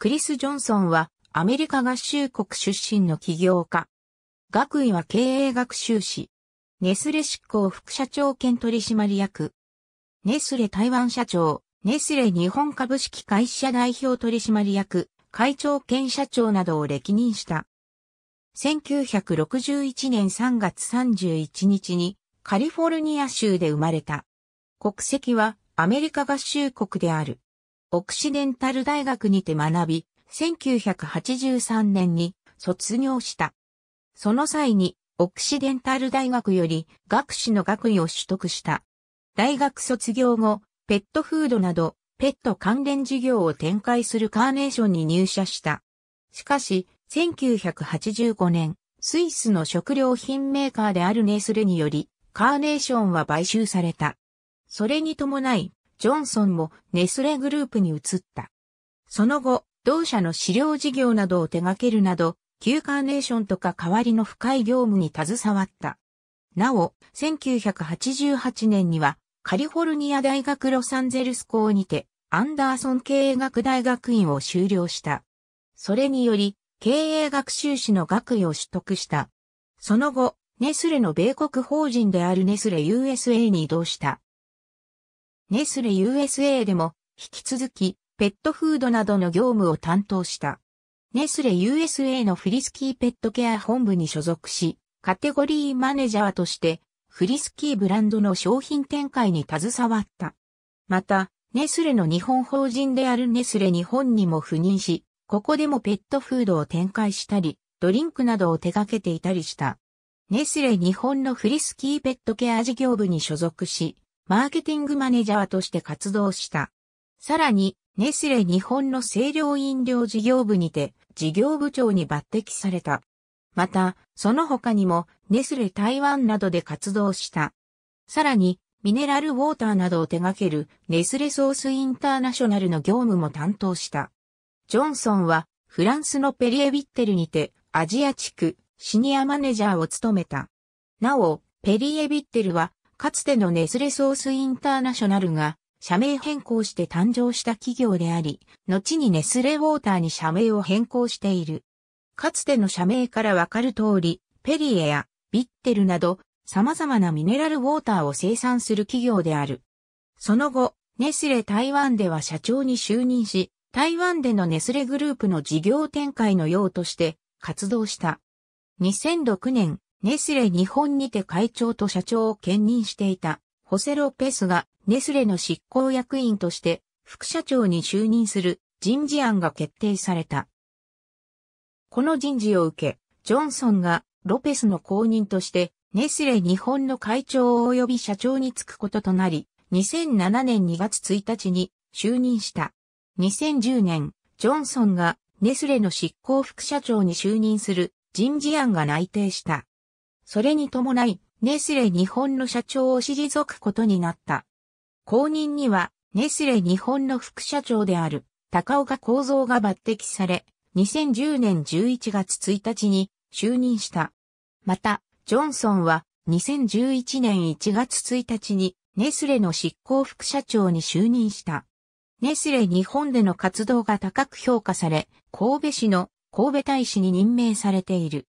クリス・ジョンソンはアメリカ合衆国出身の起業家。学位は経営学修士。ネスレ執行副社長兼取締役。ネスレ台湾社長、ネスレ日本株式会社代表取締役、会長兼社長などを歴任した。1961年3月31日にカリフォルニア州で生まれた。国籍はアメリカ合衆国である。オクシデンタル大学にて学び、1983年に卒業した。その際に、オクシデンタル大学より学士の学位を取得した。大学卒業後、ペットフードなど、ペット関連事業を展開するカーネーションに入社した。しかし、1985年、スイスの食料品メーカーであるネスレにより、カーネーションは買収された。それに伴い、ジョンソンもネスレグループに移った。その後、同社の資料事業などを手掛けるなど、旧カーネーションとか代わりの深い業務に携わった。なお、1988年には、カリフォルニア大学ロサンゼルス校にて、アンダーソン経営学大学院を修了した。それにより、経営学修士の学位を取得した。その後、ネスレの米国法人であるネスレ USA に移動した。ネスレ USA でも、引き続き、ペットフードなどの業務を担当した。ネスレ USA のフリスキーペットケア本部に所属し、カテゴリーマネージャーとして、フリスキーブランドの商品展開に携わった。また、ネスレの日本法人であるネスレ日本にも赴任し、ここでもペットフードを展開したり、ドリンクなどを手掛けていたりした。ネスレ日本のフリスキーペットケア事業部に所属し、マーケティングマネージャーとして活動した。さらに、ネスレ日本の清涼飲料事業部にて、事業部長に抜擢された。また、その他にも、ネスレ台湾などで活動した。さらに、ミネラルウォーターなどを手掛けるネスレソースインターナショナルの業務も担当した。ジョンソンは、フランスのペリエビッテルにて、アジア地区、シニアマネージャーを務めた。なお、ペリエビッテルは、かつてのネスレソースインターナショナルが社名変更して誕生した企業であり、後にネスレウォーターに社名を変更している。かつての社名からわかる通り、ペリエやビッテルなど様々なミネラルウォーターを生産する企業である。その後、ネスレ台湾では社長に就任し、台湾でのネスレグループの事業展開のようとして活動した。2006年、ネスレ日本にて会長と社長を兼任していた、ホセ・ロペスがネスレの執行役員として副社長に就任する人事案が決定された。この人事を受け、ジョンソンがロペスの後任としてネスレ日本の会長及び社長に就くこととなり、2007年2月1日に就任した。2010年、ジョンソンがネスレの執行副社長に就任する人事案が内定した。それに伴い、ネスレ日本の社長を退くことになった。後任には、ネスレ日本の副社長である、高岡幸三が抜擢され、2010年11月1日に就任した。また、ジョンソンは2011年1月1日にネスレの執行副社長に就任した。ネスレ日本での活動が高く評価され、神戸市の神戸大使に任命されている。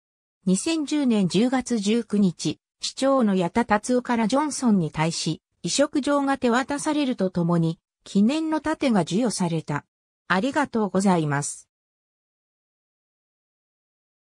2010年10月19日、市長の八田達夫からジョンソンに対し、移植状が手渡されるとともに、記念の盾が授与された。ありがとうございます。